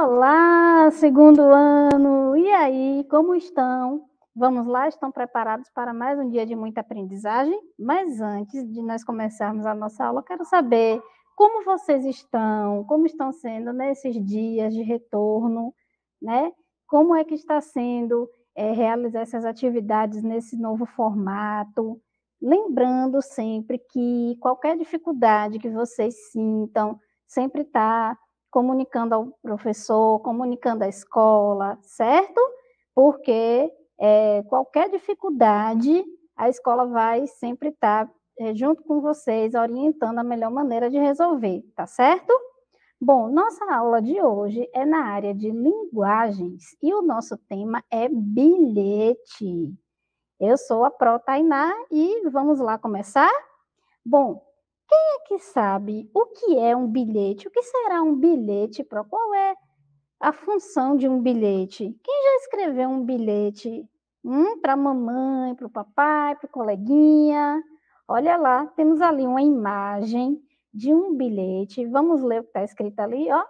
Olá, segundo ano! E aí, como estão? Vamos lá, estão preparados para mais um dia de muita aprendizagem? Mas antes de nós começarmos a nossa aula, quero saber como vocês estão, como estão sendo nesses né, dias de retorno, né? Como é que está sendo é, realizar essas atividades nesse novo formato? Lembrando sempre que qualquer dificuldade que vocês sintam, sempre está comunicando ao professor, comunicando à escola, certo? Porque é, qualquer dificuldade, a escola vai sempre estar tá, é, junto com vocês, orientando a melhor maneira de resolver, tá certo? Bom, nossa aula de hoje é na área de linguagens e o nosso tema é bilhete. Eu sou a Pro Tainá e vamos lá começar? Bom, quem é que sabe o que é um bilhete? O que será um bilhete? Pro? Qual é a função de um bilhete? Quem já escreveu um bilhete hum, para a mamãe, para o papai, para o coleguinha? Olha lá, temos ali uma imagem de um bilhete. Vamos ler o que está escrito ali, ó.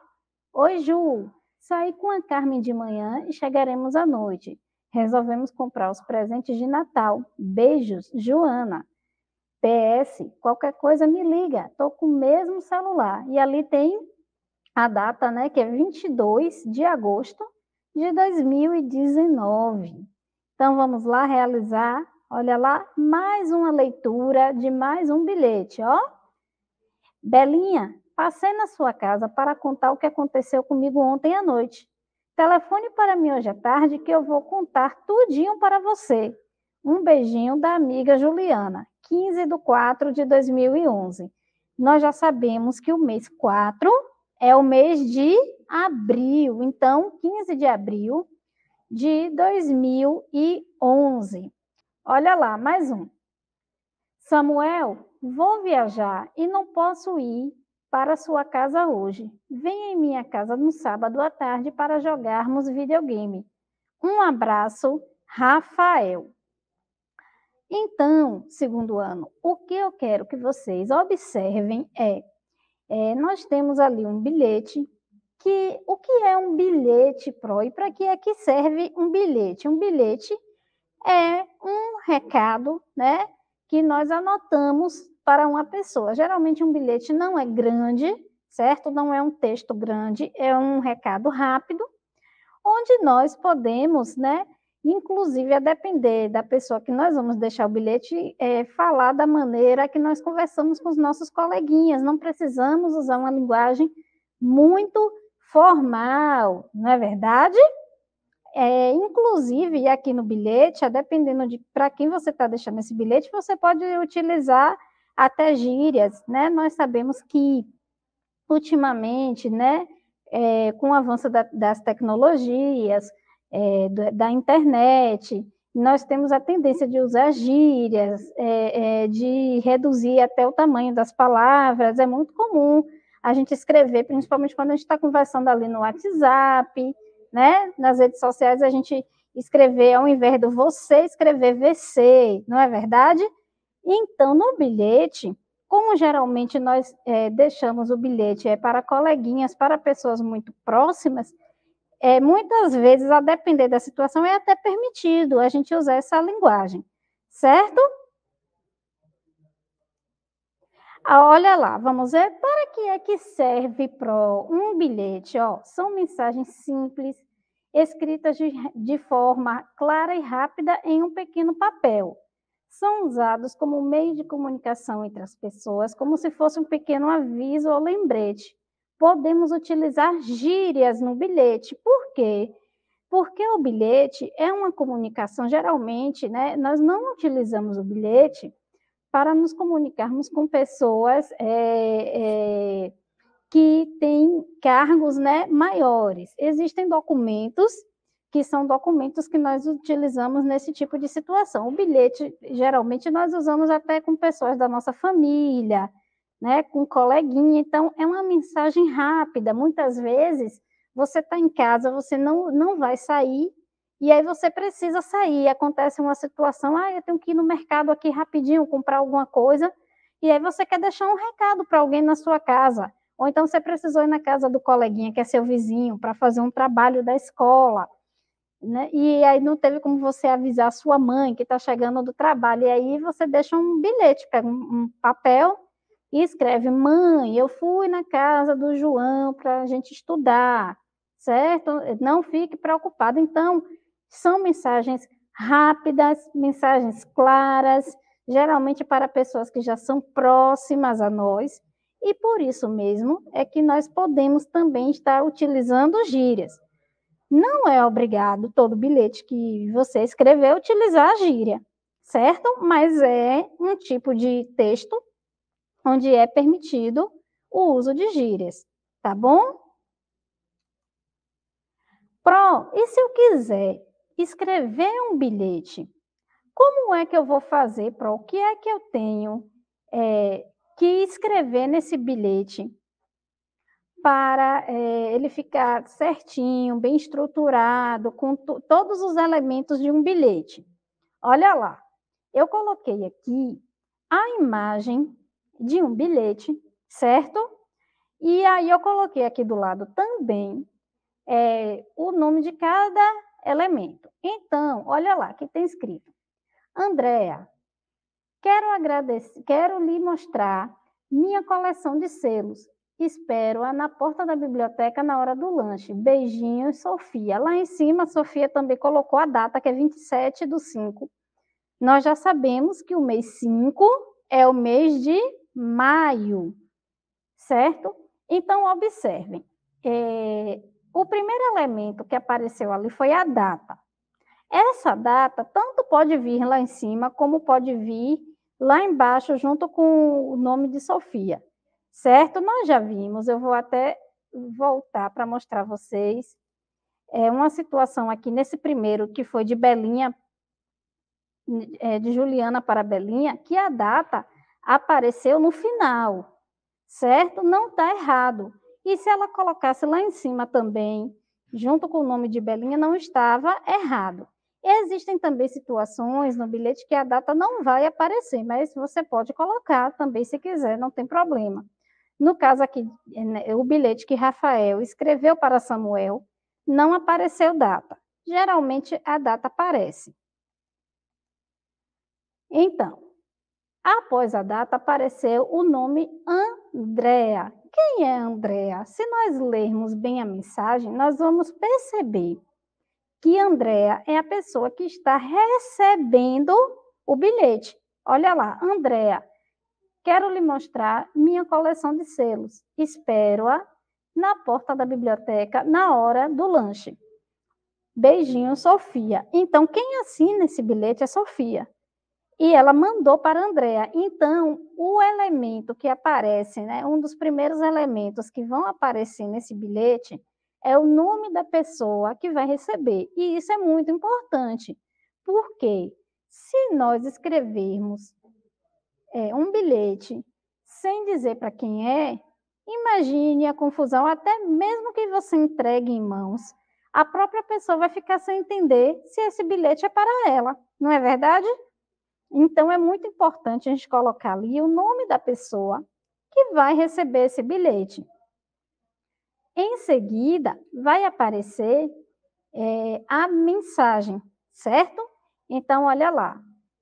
Oi, Ju, saí com a Carmen de manhã e chegaremos à noite. Resolvemos comprar os presentes de Natal. Beijos, Joana. PS, qualquer coisa me liga, tô com o mesmo celular. E ali tem a data, né, que é 22 de agosto de 2019. Então vamos lá realizar, olha lá, mais uma leitura de mais um bilhete, ó. Belinha, passei na sua casa para contar o que aconteceu comigo ontem à noite. Telefone para mim hoje à tarde que eu vou contar tudinho para você. Um beijinho da amiga Juliana. 15 de 4 de 2011. Nós já sabemos que o mês 4 é o mês de abril, então, 15 de abril de 2011. Olha lá, mais um. Samuel, vou viajar e não posso ir para sua casa hoje. Venha em minha casa no sábado à tarde para jogarmos videogame. Um abraço, Rafael. Então, segundo ano, o que eu quero que vocês observem é, é nós temos ali um bilhete que o que é um bilhete pro e para que é que serve um bilhete? Um bilhete é um recado, né, que nós anotamos para uma pessoa. Geralmente um bilhete não é grande, certo? Não é um texto grande, é um recado rápido, onde nós podemos, né, Inclusive, a depender da pessoa que nós vamos deixar o bilhete, é, falar da maneira que nós conversamos com os nossos coleguinhas. Não precisamos usar uma linguagem muito formal, não é verdade? É, inclusive, aqui no bilhete, dependendo de para quem você está deixando esse bilhete, você pode utilizar até gírias, né? Nós sabemos que, ultimamente, né, é, com o avanço da, das tecnologias, é, da internet, nós temos a tendência de usar gírias, é, é, de reduzir até o tamanho das palavras, é muito comum a gente escrever, principalmente quando a gente está conversando ali no WhatsApp, né? Nas redes sociais, a gente escrever, ao invés do você, escrever VC, não é verdade? Então, no bilhete, como geralmente nós é, deixamos o bilhete é, para coleguinhas, para pessoas muito próximas, é, muitas vezes, a depender da situação, é até permitido a gente usar essa linguagem, certo? Ah, olha lá, vamos ver para que é que serve pro um bilhete. Ó, são mensagens simples, escritas de, de forma clara e rápida em um pequeno papel. São usados como meio de comunicação entre as pessoas, como se fosse um pequeno aviso ou lembrete podemos utilizar gírias no bilhete. Por quê? Porque o bilhete é uma comunicação, geralmente, né? Nós não utilizamos o bilhete para nos comunicarmos com pessoas é, é, que têm cargos né, maiores. Existem documentos que são documentos que nós utilizamos nesse tipo de situação. O bilhete, geralmente, nós usamos até com pessoas da nossa família, né, com um coleguinha. Então, é uma mensagem rápida. Muitas vezes, você está em casa, você não, não vai sair, e aí você precisa sair. Acontece uma situação, ah, eu tenho que ir no mercado aqui rapidinho comprar alguma coisa, e aí você quer deixar um recado para alguém na sua casa. Ou então você precisou ir na casa do coleguinha, que é seu vizinho, para fazer um trabalho da escola. Né? E aí não teve como você avisar sua mãe que está chegando do trabalho. E aí você deixa um bilhete, pega um, um papel e escreve: Mãe, eu fui na casa do João para a gente estudar, certo? Não fique preocupado. Então, são mensagens rápidas, mensagens claras, geralmente para pessoas que já são próximas a nós. E por isso mesmo é que nós podemos também estar utilizando gírias. Não é obrigado todo bilhete que você escrever utilizar a gíria, certo? Mas é um tipo de texto onde é permitido o uso de gírias, tá bom? Pro, e se eu quiser escrever um bilhete, como é que eu vou fazer, Pro? O que é que eu tenho é, que escrever nesse bilhete para é, ele ficar certinho, bem estruturado, com todos os elementos de um bilhete? Olha lá, eu coloquei aqui a imagem de um bilhete, certo? E aí eu coloquei aqui do lado também é, o nome de cada elemento. Então, olha lá que tem tá escrito. Andréa, quero agradecer, quero lhe mostrar minha coleção de selos. Espero-a na porta da biblioteca na hora do lanche. Beijinhos, Sofia. Lá em cima, a Sofia também colocou a data, que é 27 do 5. Nós já sabemos que o mês 5 é o mês de maio, certo? Então, observem, é, o primeiro elemento que apareceu ali foi a data. Essa data tanto pode vir lá em cima, como pode vir lá embaixo, junto com o nome de Sofia, certo? Nós já vimos, eu vou até voltar para mostrar vocês é, uma situação aqui nesse primeiro, que foi de Belinha, é, de Juliana para Belinha, que a data apareceu no final, certo? Não está errado. E se ela colocasse lá em cima também, junto com o nome de Belinha, não estava errado. Existem também situações no bilhete que a data não vai aparecer, mas você pode colocar também se quiser, não tem problema. No caso aqui, né, o bilhete que Rafael escreveu para Samuel não apareceu data. Geralmente a data aparece. Então, Após a data apareceu o nome Andréa. Quem é Andréa? Se nós lermos bem a mensagem, nós vamos perceber que Andréa é a pessoa que está recebendo o bilhete. Olha lá, Andréa, quero lhe mostrar minha coleção de selos. Espero-a na porta da biblioteca na hora do lanche. Beijinho, Sofia. Então, quem assina esse bilhete é Sofia e ela mandou para Andrea. Então, o elemento que aparece, né, um dos primeiros elementos que vão aparecer nesse bilhete é o nome da pessoa que vai receber. E isso é muito importante, porque se nós escrevermos é, um bilhete sem dizer para quem é, imagine a confusão, até mesmo que você entregue em mãos, a própria pessoa vai ficar sem entender se esse bilhete é para ela, não é verdade? Então, é muito importante a gente colocar ali o nome da pessoa que vai receber esse bilhete. Em seguida, vai aparecer é, a mensagem, certo? Então, olha lá.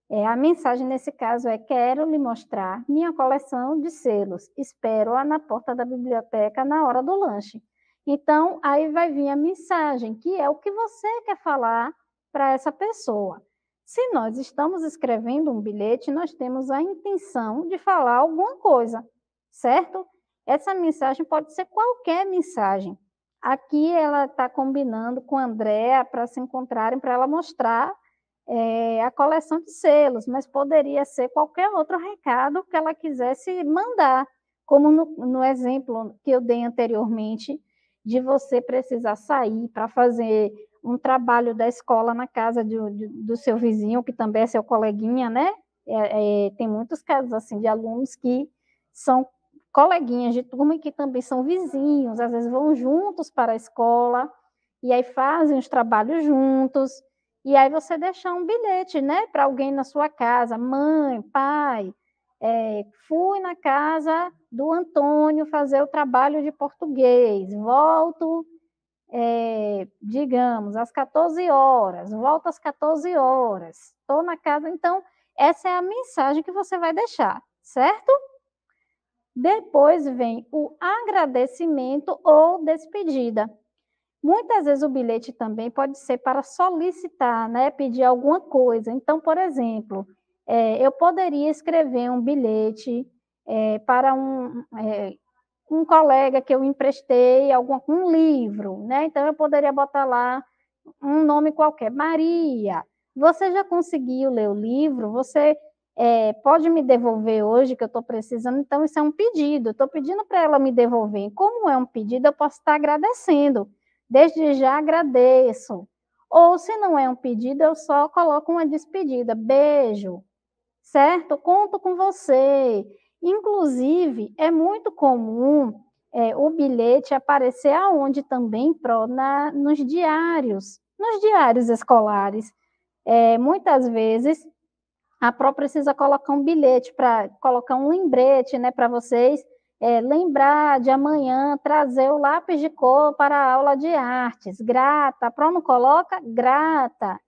É, a mensagem nesse caso é: Quero lhe mostrar minha coleção de selos. Espero-a na porta da biblioteca na hora do lanche. Então, aí vai vir a mensagem, que é o que você quer falar para essa pessoa. Se nós estamos escrevendo um bilhete, nós temos a intenção de falar alguma coisa, certo? Essa mensagem pode ser qualquer mensagem. Aqui ela está combinando com a Andrea para se encontrarem, para ela mostrar é, a coleção de selos, mas poderia ser qualquer outro recado que ela quisesse mandar, como no, no exemplo que eu dei anteriormente, de você precisar sair para fazer um trabalho da escola na casa de, de, do seu vizinho, que também é seu coleguinha, né? É, é, tem muitos casos assim de alunos que são coleguinhas de turma e que também são vizinhos, às vezes vão juntos para a escola e aí fazem os trabalhos juntos. E aí você deixar um bilhete, né, para alguém na sua casa, mãe, pai, é, fui na casa do Antônio fazer o trabalho de português, volto é, digamos, às 14 horas, volto às 14 horas, estou na casa. Então, essa é a mensagem que você vai deixar, certo? Depois vem o agradecimento ou despedida. Muitas vezes o bilhete também pode ser para solicitar, né, pedir alguma coisa. Então, por exemplo, é, eu poderia escrever um bilhete é, para um, é, um colega que eu emprestei algum um livro, né? Então eu poderia botar lá um nome qualquer, Maria. Você já conseguiu ler o livro? Você é, pode me devolver hoje que eu estou precisando? Então isso é um pedido. Estou pedindo para ela me devolver. Como é um pedido, eu posso estar tá agradecendo. Desde já agradeço. Ou se não é um pedido, eu só coloco uma despedida, beijo, certo? Conto com você. Inclusive, é muito comum é, o bilhete aparecer aonde também, pro, na, nos diários, nos diários escolares. É, muitas vezes a Pro precisa colocar um bilhete para colocar um lembrete, né, para vocês é, lembrar de amanhã trazer o lápis de cor para a aula de artes. Grata, a Pro não coloca, grata.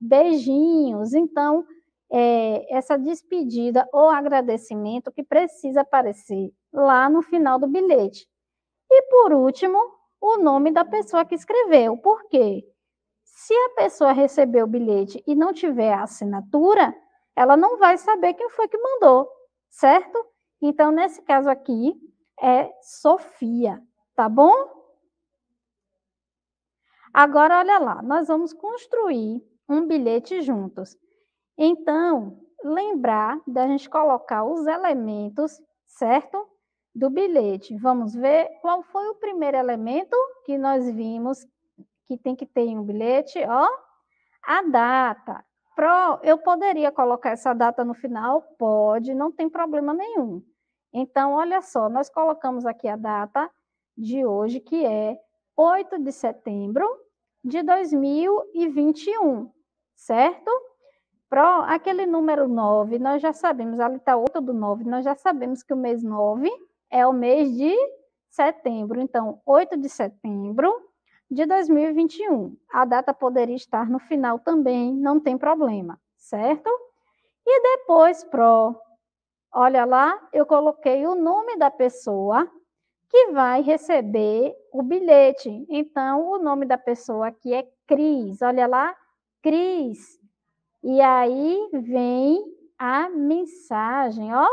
Beijinhos. Então, é, essa despedida ou agradecimento que precisa aparecer lá no final do bilhete. E por último, o nome da pessoa que escreveu. Por quê? Se a pessoa recebeu o bilhete e não tiver a assinatura, ela não vai saber quem foi que mandou, certo? Então, nesse caso aqui, é Sofia, tá bom? Agora, olha lá, nós vamos construir um bilhete juntos. Então, lembrar da gente colocar os elementos, certo? Do bilhete. Vamos ver qual foi o primeiro elemento que nós vimos que tem que ter em um bilhete, ó. A data. Pro, eu poderia colocar essa data no final? Pode, não tem problema nenhum. Então, olha só, nós colocamos aqui a data de hoje, que é 8 de setembro de 2021, certo? Pro, aquele número 9, nós já sabemos, ali está outro do 9, nós já sabemos que o mês 9 é o mês de setembro. Então, 8 de setembro de 2021. A data poderia estar no final também, não tem problema, certo? E depois, pro, olha lá, eu coloquei o nome da pessoa que vai receber o bilhete. Então, o nome da pessoa aqui é Cris. Olha lá, Cris e aí vem a mensagem, ó.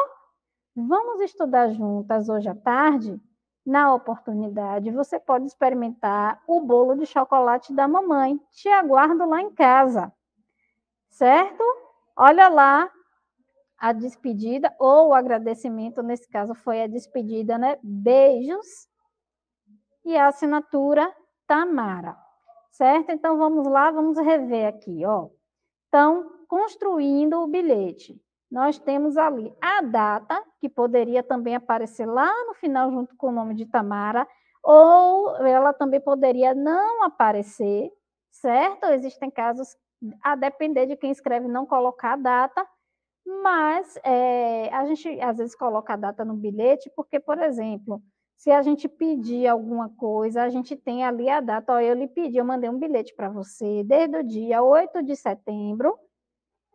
Vamos estudar juntas hoje à tarde? Na oportunidade, você pode experimentar o bolo de chocolate da mamãe. Te aguardo lá em casa. Certo? Olha lá a despedida ou o agradecimento, nesse caso foi a despedida, né? Beijos. E a assinatura Tamara. Certo? Então vamos lá, vamos rever aqui, ó estão construindo o bilhete. Nós temos ali a data, que poderia também aparecer lá no final, junto com o nome de Tamara, ou ela também poderia não aparecer, certo? Existem casos, a depender de quem escreve, não colocar a data, mas é, a gente às vezes coloca a data no bilhete, porque, por exemplo, se a gente pedir alguma coisa, a gente tem ali a data. Ó, eu lhe pedi, eu mandei um bilhete para você desde o dia 8 de setembro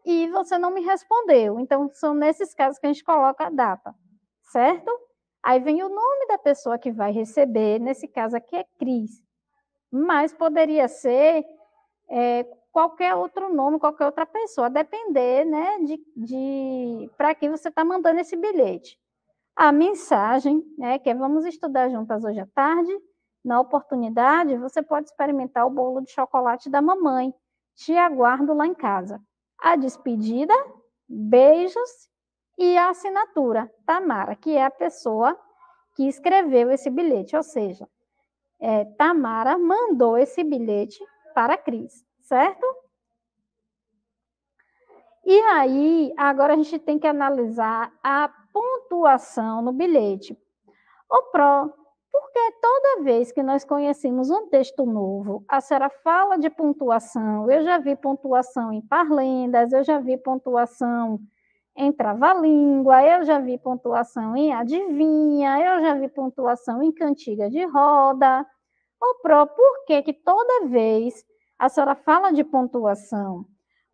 e você não me respondeu. Então, são nesses casos que a gente coloca a data, certo? Aí vem o nome da pessoa que vai receber, nesse caso aqui é Cris. Mas poderia ser é, qualquer outro nome, qualquer outra pessoa, depender né, de, de para quem você está mandando esse bilhete a mensagem, né, que é vamos estudar juntas hoje à tarde. Na oportunidade, você pode experimentar o bolo de chocolate da mamãe. Te aguardo lá em casa. A despedida, beijos e a assinatura, Tamara, que é a pessoa que escreveu esse bilhete, ou seja, é, Tamara mandou esse bilhete para a Cris, certo? E aí, agora a gente tem que analisar a pontuação no bilhete. O pro, porque toda vez que nós conhecemos um texto novo, a senhora fala de pontuação, eu já vi pontuação em parlendas, eu já vi pontuação em trava-língua, eu já vi pontuação em adivinha, eu já vi pontuação em cantiga de roda. O pro, por que que toda vez a senhora fala de pontuação?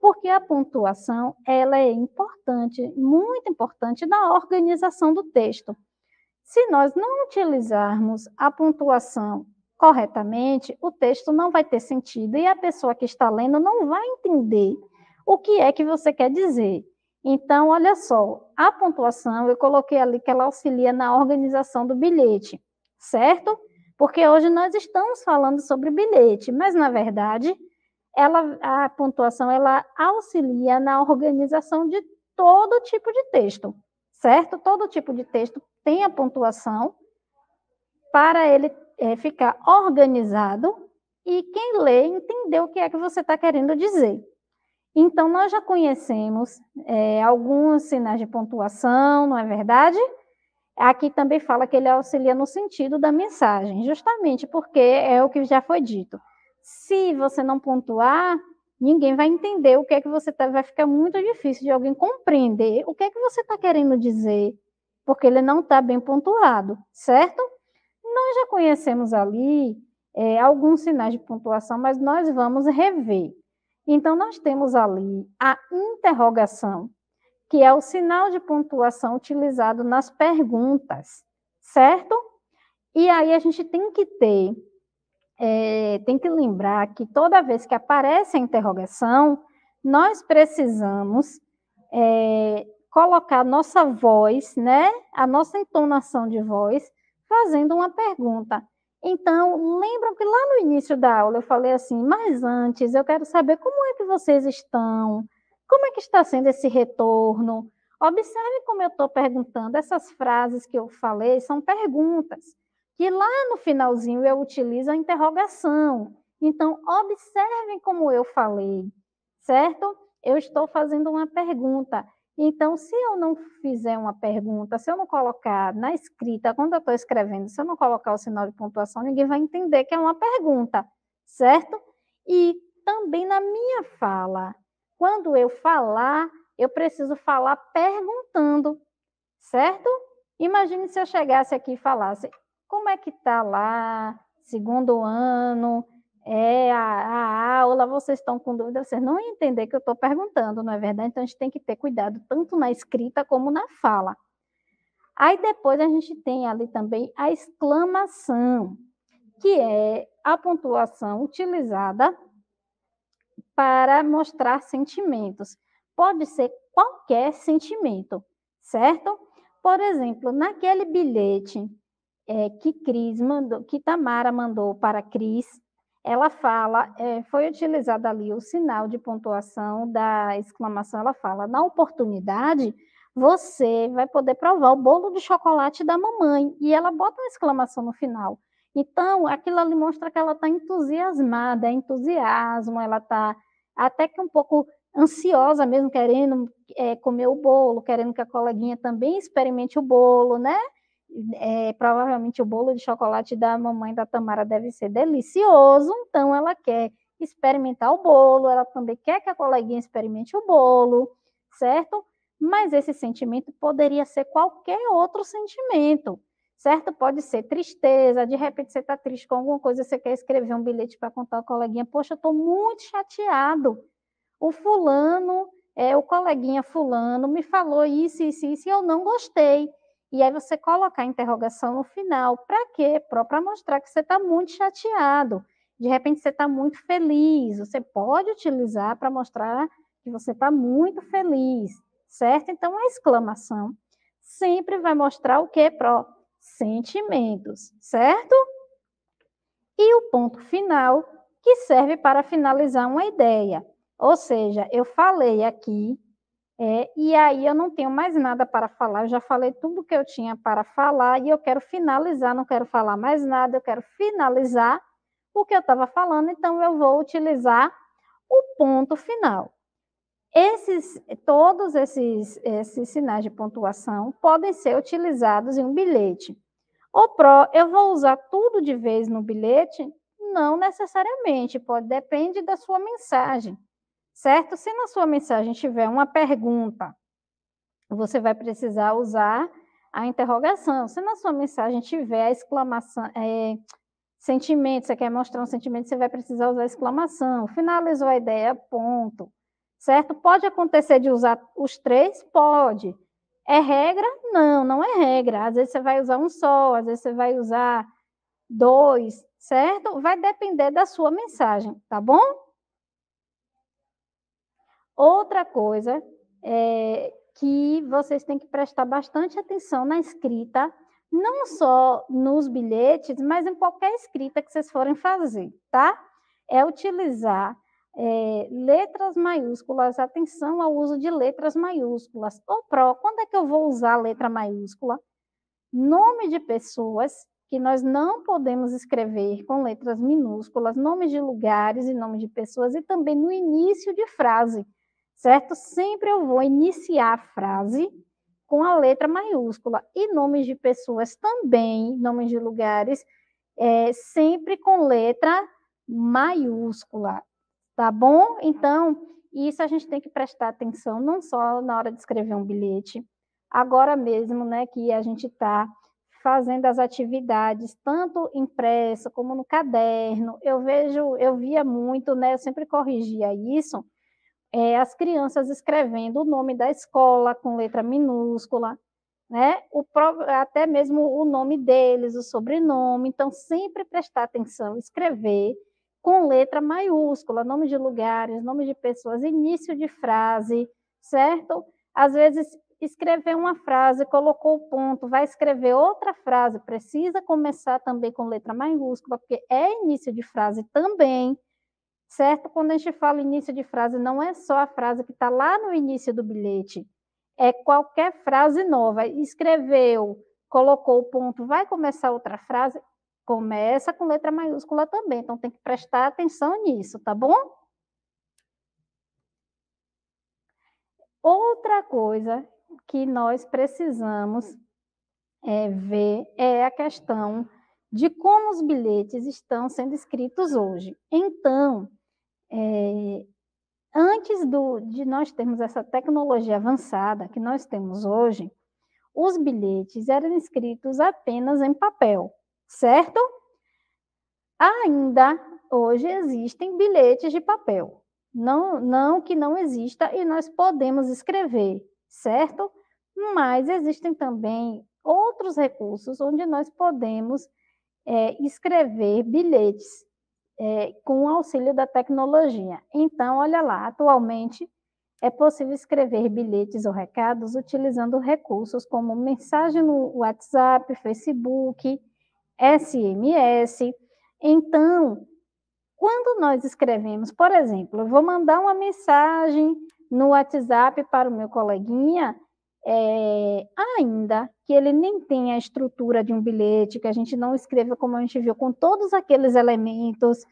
porque a pontuação ela é importante, muito importante na organização do texto. Se nós não utilizarmos a pontuação corretamente, o texto não vai ter sentido e a pessoa que está lendo não vai entender o que é que você quer dizer. Então, olha só, a pontuação eu coloquei ali que ela auxilia na organização do bilhete, certo? Porque hoje nós estamos falando sobre bilhete, mas na verdade ela, a pontuação ela auxilia na organização de todo tipo de texto, certo? Todo tipo de texto tem a pontuação para ele é, ficar organizado e quem lê entender o que é que você está querendo dizer. Então, nós já conhecemos é, alguns sinais de pontuação, não é verdade? Aqui também fala que ele auxilia no sentido da mensagem, justamente porque é o que já foi dito. Se você não pontuar, ninguém vai entender o que é que você está. vai ficar muito difícil de alguém compreender o que é que você está querendo dizer, porque ele não está bem pontuado, certo? Nós já conhecemos ali é, alguns sinais de pontuação, mas nós vamos rever. Então, nós temos ali a interrogação, que é o sinal de pontuação utilizado nas perguntas, certo? E aí a gente tem que ter é, tem que lembrar que toda vez que aparece a interrogação, nós precisamos é, colocar nossa voz, né, a nossa entonação de voz, fazendo uma pergunta. Então, lembram que lá no início da aula eu falei assim, mas antes eu quero saber como é que vocês estão, como é que está sendo esse retorno. Observe como eu estou perguntando, essas frases que eu falei são perguntas que lá no finalzinho eu utilizo a interrogação. Então, observem como eu falei, certo? Eu estou fazendo uma pergunta. Então, se eu não fizer uma pergunta, se eu não colocar na escrita, quando eu estou escrevendo, se eu não colocar o sinal de pontuação, ninguém vai entender que é uma pergunta, certo? E também na minha fala. Quando eu falar, eu preciso falar perguntando, certo? Imagine se eu chegasse aqui e falasse: como é que está lá, segundo ano, é a, a, aula, vocês estão com dúvida, vocês não entender que eu estou perguntando, não é verdade? Então a gente tem que ter cuidado tanto na escrita como na fala. Aí depois a gente tem ali também a exclamação, que é a pontuação utilizada para mostrar sentimentos. Pode ser qualquer sentimento, certo? Por exemplo, naquele bilhete é, que Cris mandou, que Tamara mandou para Cris, ela fala, é, foi utilizado ali o sinal de pontuação da exclamação, ela fala, na oportunidade, você vai poder provar o bolo de chocolate da mamãe, e ela bota uma exclamação no final. Então, aquilo ali mostra que ela está entusiasmada, é entusiasmo, ela está até que um pouco ansiosa mesmo, querendo é, comer o bolo, querendo que a coleguinha também experimente o bolo, né? é, provavelmente o bolo de chocolate da mamãe da Tamara deve ser delicioso, então ela quer experimentar o bolo, ela também quer que a coleguinha experimente o bolo, certo? Mas esse sentimento poderia ser qualquer outro sentimento, certo? Pode ser tristeza, de repente você está triste com alguma coisa, você quer escrever um bilhete para contar ao coleguinha, poxa, eu estou muito chateado. O fulano, é, o coleguinha fulano me falou isso, isso, isso, e eu não gostei. E aí você coloca a interrogação no final. Para quê? Para mostrar que você está muito chateado. De repente você está muito feliz. Você pode utilizar para mostrar que você está muito feliz, certo? Então a exclamação sempre vai mostrar o quê? Pro sentimentos, certo? E o ponto final, que serve para finalizar uma ideia. Ou seja, eu falei aqui é, e aí eu não tenho mais nada para falar, eu já falei tudo que eu tinha para falar e eu quero finalizar, não quero falar mais nada, eu quero finalizar o que eu estava falando, então eu vou utilizar o ponto final. Esses, todos esses, esses sinais de pontuação podem ser utilizados em um bilhete. O pro eu vou usar tudo de vez no bilhete? Não necessariamente, pode, depende da sua mensagem certo? Se na sua mensagem tiver uma pergunta, você vai precisar usar a interrogação. Se na sua mensagem tiver a exclamação, é, sentimento, você quer mostrar um sentimento, você vai precisar usar a exclamação. Finalizou a ideia, ponto. Certo? Pode acontecer de usar os três? Pode. É regra? Não, não é regra. Às vezes você vai usar um só, às vezes você vai usar dois, certo? Vai depender da sua mensagem, tá bom? Outra coisa é que vocês têm que prestar bastante atenção na escrita, não só nos bilhetes, mas em qualquer escrita que vocês forem fazer, tá? É utilizar é, letras maiúsculas, atenção ao uso de letras maiúsculas. O pró, quando é que eu vou usar letra maiúscula? Nome de pessoas que nós não podemos escrever com letras minúsculas, nomes de lugares e nomes de pessoas, e também no início de frase certo? Sempre eu vou iniciar a frase com a letra maiúscula e nomes de pessoas também, nomes de lugares, é, sempre com letra maiúscula, tá bom? Então, isso a gente tem que prestar atenção não só na hora de escrever um bilhete, agora mesmo, né, que a gente está fazendo as atividades tanto impresso como no caderno. Eu vejo, eu via muito, né, eu sempre corrigia isso é, as crianças escrevendo o nome da escola com letra minúscula, né? O, até mesmo o nome deles, o sobrenome. Então, sempre prestar atenção, escrever com letra maiúscula, nome de lugares, nome de pessoas, início de frase, certo? Às vezes escrever uma frase, colocou o ponto, vai escrever outra frase, precisa começar também com letra maiúscula, porque é início de frase também, certo? Quando a gente fala início de frase, não é só a frase que está lá no início do bilhete, é qualquer frase nova. Escreveu, colocou o ponto, vai começar outra frase, começa com letra maiúscula também. Então tem que prestar atenção nisso, tá bom? Outra coisa que nós precisamos é, ver é a questão de como os bilhetes estão sendo escritos hoje. Então, é, antes do, de nós termos essa tecnologia avançada que nós temos hoje, os bilhetes eram escritos apenas em papel, certo? Ainda hoje existem bilhetes de papel. Não, não que não exista e nós podemos escrever, certo? Mas existem também outros recursos onde nós podemos é, escrever bilhetes é, com o auxílio da tecnologia. Então, olha lá, atualmente é possível escrever bilhetes ou recados utilizando recursos como mensagem no WhatsApp, Facebook, SMS. Então, quando nós escrevemos, por exemplo, eu vou mandar uma mensagem no WhatsApp para o meu coleguinha, é, ainda que ele nem tenha a estrutura de um bilhete, que a gente não escreva como a gente viu, com todos aqueles elementos,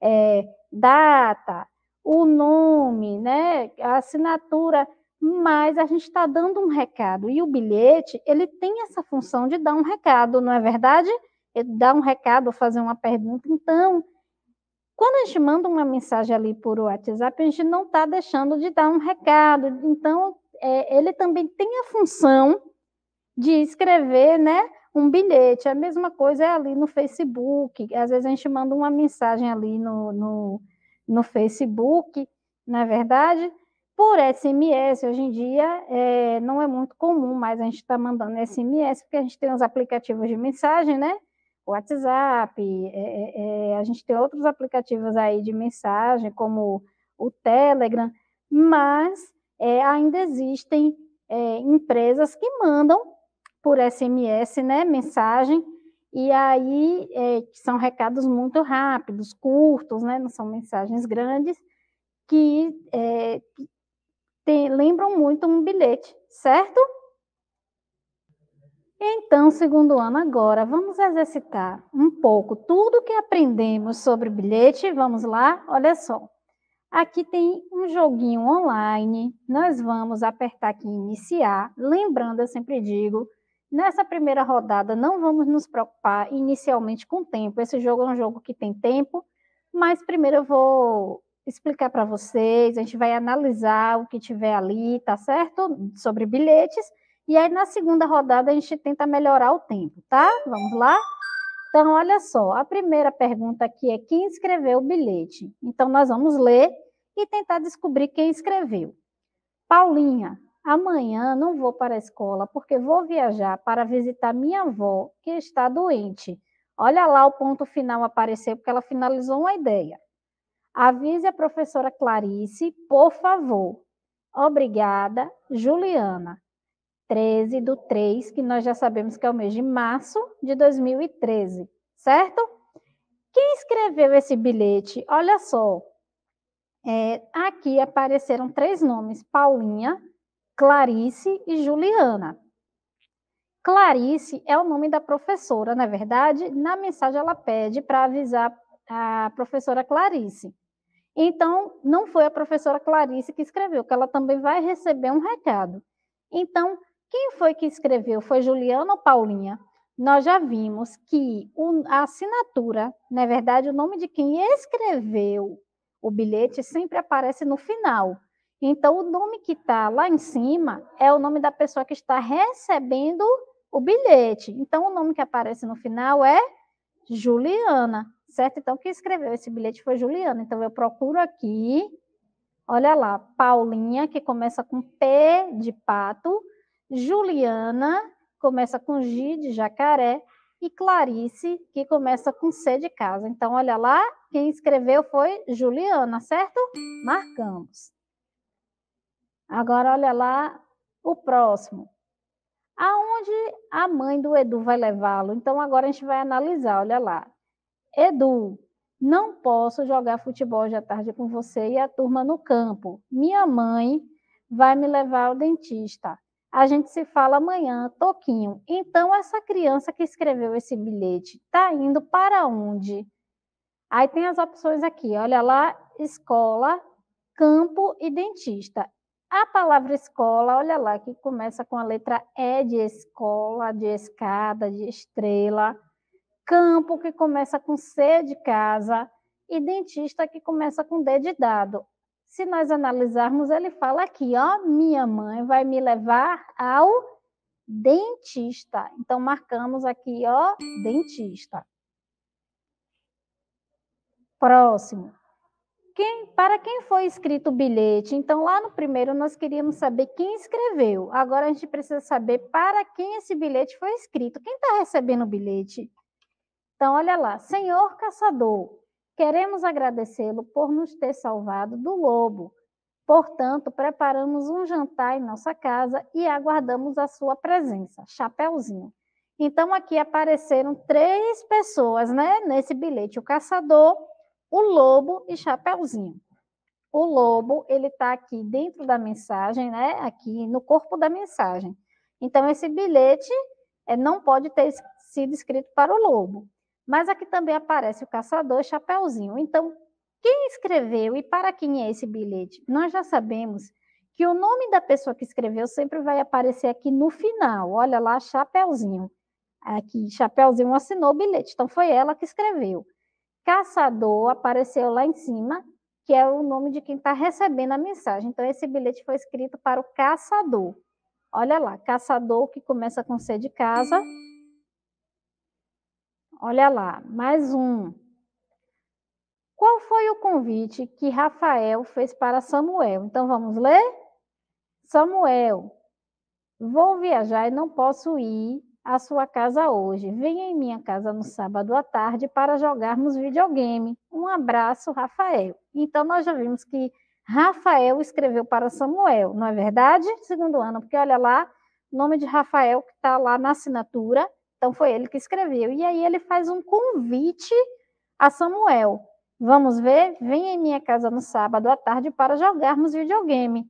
é, data, o nome, né, a assinatura, mas a gente está dando um recado. E o bilhete, ele tem essa função de dar um recado, não é verdade? É dar um recado, fazer uma pergunta. Então, quando a gente manda uma mensagem ali por WhatsApp, a gente não está deixando de dar um recado. Então, é, ele também tem a função de escrever, né? Um bilhete, a mesma coisa é ali no Facebook. Às vezes a gente manda uma mensagem ali no, no, no Facebook, na é verdade, por SMS, hoje em dia é, não é muito comum, mas a gente está mandando SMS, porque a gente tem os aplicativos de mensagem, né? WhatsApp, é, é, é, a gente tem outros aplicativos aí de mensagem, como o Telegram, mas é, ainda existem é, empresas que mandam por SMS, né, mensagem, e aí é, são recados muito rápidos, curtos, né, não são mensagens grandes, que é, tem, lembram muito um bilhete, certo? Então, segundo ano, agora vamos exercitar um pouco tudo que aprendemos sobre bilhete. Vamos lá, olha só. Aqui tem um joguinho online. Nós vamos apertar aqui em iniciar. Lembrando, eu sempre digo, nessa primeira rodada não vamos nos preocupar inicialmente com o tempo. Esse jogo é um jogo que tem tempo, mas primeiro eu vou explicar para vocês, a gente vai analisar o que tiver ali, tá certo? Sobre bilhetes. E aí na segunda rodada a gente tenta melhorar o tempo, tá? Vamos lá? Então, olha só, a primeira pergunta aqui é quem escreveu o bilhete. Então, nós vamos ler e tentar descobrir quem escreveu. Paulinha, amanhã não vou para a escola porque vou viajar para visitar minha avó que está doente. Olha lá o ponto final aparecer porque ela finalizou uma ideia. Avise a professora Clarice, por favor. Obrigada, Juliana. 13 do 3, que nós já sabemos que é o mês de março de 2013, certo? Quem escreveu esse bilhete? Olha só, é, aqui apareceram três nomes: Paulinha, Clarice e Juliana. Clarice é o nome da professora, na verdade, na mensagem ela pede para avisar a professora Clarice. Então, não foi a professora Clarice que escreveu, que ela também vai receber um recado. Então, quem foi que escreveu? Foi Juliana ou Paulinha? Nós já vimos que a assinatura, na verdade, o nome de quem escreveu o bilhete sempre aparece no final. Então, o nome que está lá em cima é o nome da pessoa que está recebendo o bilhete. Então, o nome que aparece no final é Juliana, certo? Então, quem escreveu esse bilhete foi Juliana. Então, eu procuro aqui, olha lá, Paulinha, que começa com P de pato, Juliana, começa com G de jacaré, e Clarice, que começa com C de casa. Então, olha lá, quem escreveu foi Juliana, certo? Marcamos. Agora, olha lá o próximo. Aonde a mãe do Edu vai levá-lo? Então, agora a gente vai analisar, olha lá. Edu, não posso jogar futebol hoje à tarde com você e a turma no campo. Minha mãe vai me levar ao dentista a gente se fala amanhã, Toquinho. Então, essa criança que escreveu esse bilhete está indo para onde? Aí tem as opções aqui, olha lá, escola, campo e dentista. A palavra escola, olha lá, que começa com a letra E de escola, de escada, de estrela. Campo, que começa com C de casa. E dentista, que começa com D de dado se nós analisarmos, ele fala aqui, ó, minha mãe vai me levar ao dentista. Então, marcamos aqui, ó, dentista. Próximo. Quem, para quem foi escrito o bilhete? Então, lá no primeiro, nós queríamos saber quem escreveu. Agora, a gente precisa saber para quem esse bilhete foi escrito. Quem está recebendo o bilhete? Então, olha lá. Senhor caçador, Queremos agradecê-lo por nos ter salvado do lobo. Portanto, preparamos um jantar em nossa casa e aguardamos a sua presença. Chapeuzinho. Então, aqui apareceram três pessoas né, nesse bilhete: o caçador, o lobo e Chapeuzinho. O lobo, ele está aqui dentro da mensagem, né? Aqui no corpo da mensagem. Então, esse bilhete é, não pode ter sido escrito para o lobo. Mas aqui também aparece o caçador Chapeuzinho. Então, quem escreveu e para quem é esse bilhete? Nós já sabemos que o nome da pessoa que escreveu sempre vai aparecer aqui no final. Olha lá, Chapeuzinho. Aqui, Chapeuzinho assinou o bilhete. Então, foi ela que escreveu. Caçador apareceu lá em cima, que é o nome de quem está recebendo a mensagem. Então, esse bilhete foi escrito para o caçador. Olha lá, caçador que começa com C de casa. Olha lá, mais um. Qual foi o convite que Rafael fez para Samuel? Então vamos ler? Samuel, vou viajar e não posso ir à sua casa hoje. Venha em minha casa no sábado à tarde para jogarmos videogame. Um abraço, Rafael. Então nós já vimos que Rafael escreveu para Samuel, não é verdade? Segundo ano, porque olha lá, nome de Rafael que está lá na assinatura então foi ele que escreveu. E aí ele faz um convite a Samuel. Vamos ver? Vem em minha casa no sábado à tarde para jogarmos videogame.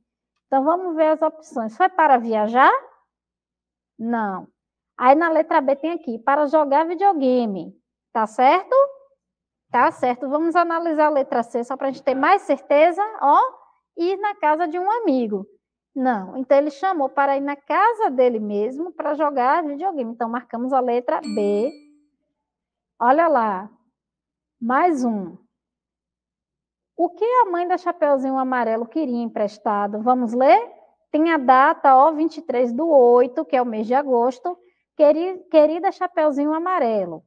Então vamos ver as opções. Foi para viajar? Não. Aí na letra B tem aqui, para jogar videogame. Tá certo? Tá certo. Vamos analisar a letra C só para a gente ter mais certeza. Ó, ir na casa de um amigo. Não, então ele chamou para ir na casa dele mesmo para jogar videogame. Então marcamos a letra B. Olha lá, mais um. O que a mãe da Chapeuzinho Amarelo queria emprestado? Vamos ler? Tem a data, ó, 23 do 8, que é o mês de agosto. Querida Chapeuzinho Amarelo,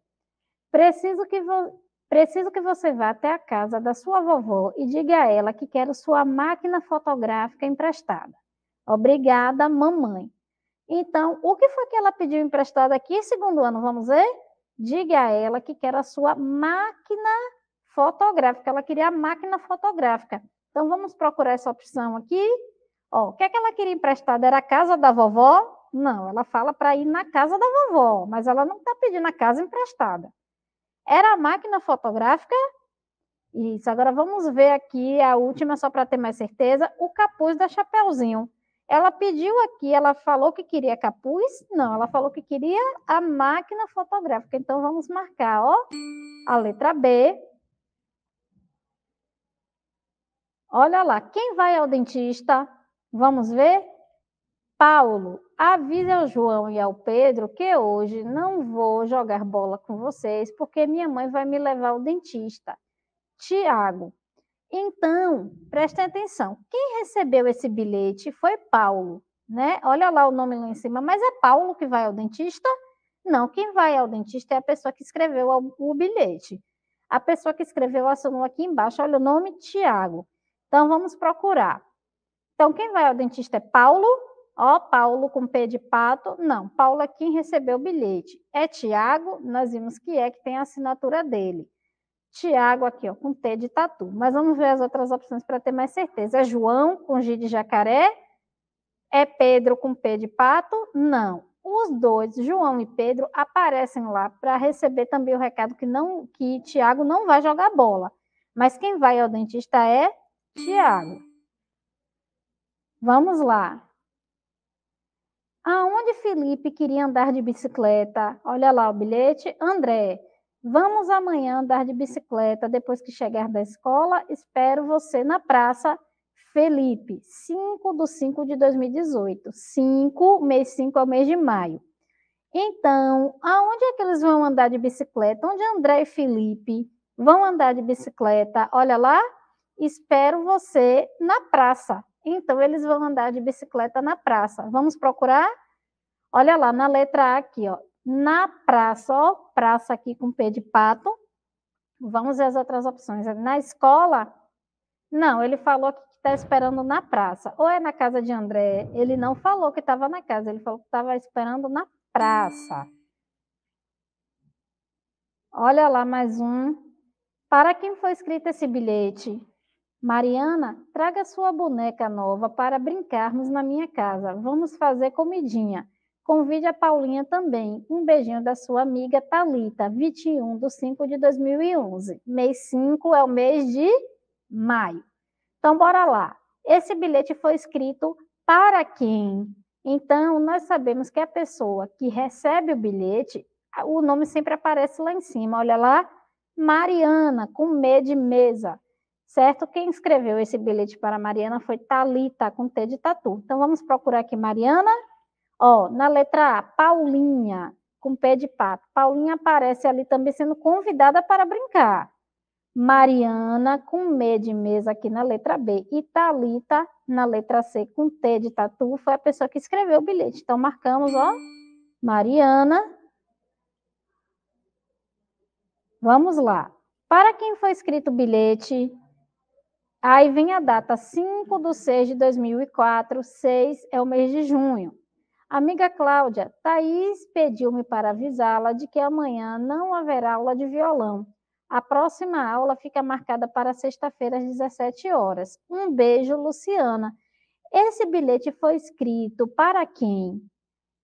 preciso que, vo... preciso que você vá até a casa da sua vovó e diga a ela que quero sua máquina fotográfica emprestada. Obrigada, mamãe. Então, o que foi que ela pediu emprestado aqui? Segundo ano, vamos ver? Diga a ela que quer a sua máquina fotográfica. Ela queria a máquina fotográfica. Então, vamos procurar essa opção aqui. Ó, o que, é que ela queria emprestado? Era a casa da vovó? Não, ela fala para ir na casa da vovó, mas ela não está pedindo a casa emprestada. Era a máquina fotográfica? Isso. Agora, vamos ver aqui a última, só para ter mais certeza: o capuz da Chapeuzinho. Ela pediu aqui, ela falou que queria capuz? Não, ela falou que queria a máquina fotográfica. Então vamos marcar, ó, a letra B. Olha lá, quem vai ao dentista? Vamos ver? Paulo, avise ao João e ao Pedro que hoje não vou jogar bola com vocês porque minha mãe vai me levar ao dentista. Tiago, então, prestem atenção, quem recebeu esse bilhete foi Paulo, né? Olha lá o nome lá em cima, mas é Paulo que vai ao dentista? Não, quem vai ao dentista é a pessoa que escreveu o bilhete. A pessoa que escreveu assinou aqui embaixo, olha o nome Tiago. Então vamos procurar. Então quem vai ao dentista é Paulo? Ó, Paulo com P de pato. Não, Paulo é quem recebeu o bilhete. É Tiago, nós vimos que é que tem a assinatura dele. Tiago aqui, ó, com T de tatu. Mas vamos ver as outras opções para ter mais certeza. É João com G de jacaré? É Pedro com P de pato? Não. Os dois, João e Pedro, aparecem lá para receber também o recado que não que Tiago não vai jogar bola. Mas quem vai ao dentista é Tiago. Vamos lá. Aonde Felipe queria andar de bicicleta? Olha lá o bilhete. André. Vamos amanhã andar de bicicleta depois que chegar da escola. Espero você na praça. Felipe, 5 de 5 de 2018. 5, mês 5 ao é mês de maio. Então, aonde é que eles vão andar de bicicleta? Onde André e Felipe vão andar de bicicleta? Olha lá, espero você na praça. Então, eles vão andar de bicicleta na praça. Vamos procurar? Olha lá, na letra A aqui, ó. Na praça, ó, praça aqui com P de pato. Vamos ver as outras opções. Na escola, não, ele falou que está esperando na praça. Ou é na casa de André. Ele não falou que estava na casa, ele falou que estava esperando na praça. Olha lá mais um. Para quem foi escrito esse bilhete? Mariana, traga sua boneca nova para brincarmos na minha casa. Vamos fazer comidinha. Convide a Paulinha também. Um beijinho da sua amiga Talita, 21 de 5 de 2011. Mês 5 é o mês de maio. Então, bora lá. Esse bilhete foi escrito para quem? Então, nós sabemos que a pessoa que recebe o bilhete, o nome sempre aparece lá em cima. Olha lá, Mariana, com M de mesa. Certo? Quem escreveu esse bilhete para Mariana foi Talita, com T de tatu. Então, vamos procurar aqui Mariana. Ó, na letra A, Paulinha, com pé de pato. Paulinha aparece ali também sendo convidada para brincar. Mariana, com M de mesa aqui na letra B. E Thalita, na letra C, com T de tatu, foi a pessoa que escreveu o bilhete. Então, marcamos, ó, Mariana. Vamos lá. Para quem foi escrito o bilhete, aí vem a data 5 de 6 de 2004, 6 é o mês de junho. Amiga Cláudia, Thaís pediu-me para avisá-la de que amanhã não haverá aula de violão. A próxima aula fica marcada para sexta-feira às 17 horas. Um beijo, Luciana. Esse bilhete foi escrito para quem?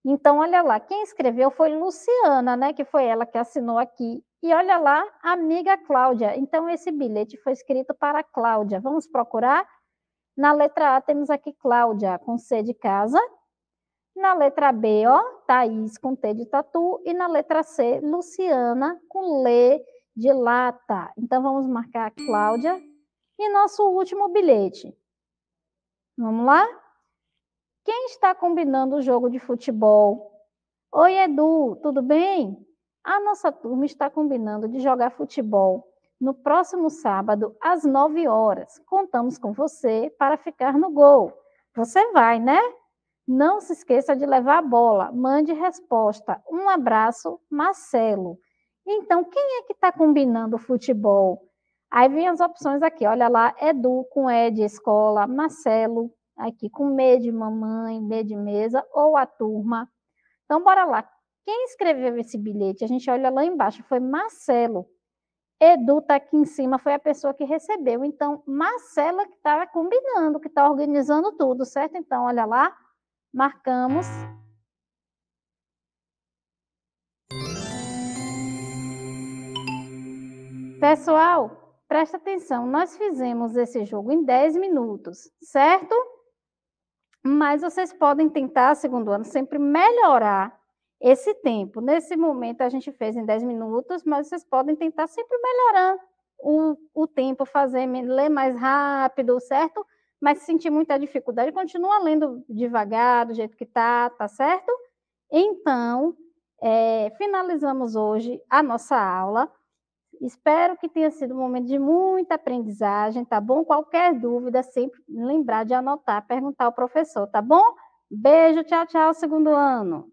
Então, olha lá, quem escreveu foi Luciana, né? Que foi ela que assinou aqui. E olha lá, amiga Cláudia. Então, esse bilhete foi escrito para Cláudia. Vamos procurar? Na letra A temos aqui Cláudia, com C de casa. Na letra B, ó, Thaís com T de tatu. E na letra C, Luciana com L de lata. Então, vamos marcar a Cláudia. E nosso último bilhete. Vamos lá? Quem está combinando o jogo de futebol? Oi, Edu, tudo bem? A nossa turma está combinando de jogar futebol no próximo sábado, às 9 horas. Contamos com você para ficar no gol. Você vai, né? Não se esqueça de levar a bola. Mande resposta. Um abraço, Marcelo. Então, quem é que está combinando futebol? Aí vem as opções aqui. Olha lá, Edu com E de escola, Marcelo aqui com M de mamãe, B de mesa ou a turma. Então, bora lá. Quem escreveu esse bilhete? A gente olha lá embaixo, foi Marcelo. Edu está aqui em cima, foi a pessoa que recebeu. Então, Marcelo que está combinando, que está organizando tudo, certo? Então, olha lá, marcamos. Pessoal, presta atenção, nós fizemos esse jogo em 10 minutos, certo? Mas vocês podem tentar, segundo ano, sempre melhorar esse tempo. Nesse momento a gente fez em 10 minutos, mas vocês podem tentar sempre melhorar o, o tempo, fazer ler mais rápido, certo? mas se sentir muita dificuldade, continua lendo devagar, do jeito que tá, tá certo? Então, é, finalizamos hoje a nossa aula. Espero que tenha sido um momento de muita aprendizagem, tá bom? Qualquer dúvida, sempre lembrar de anotar, perguntar ao professor, tá bom? Beijo, tchau, tchau, segundo ano.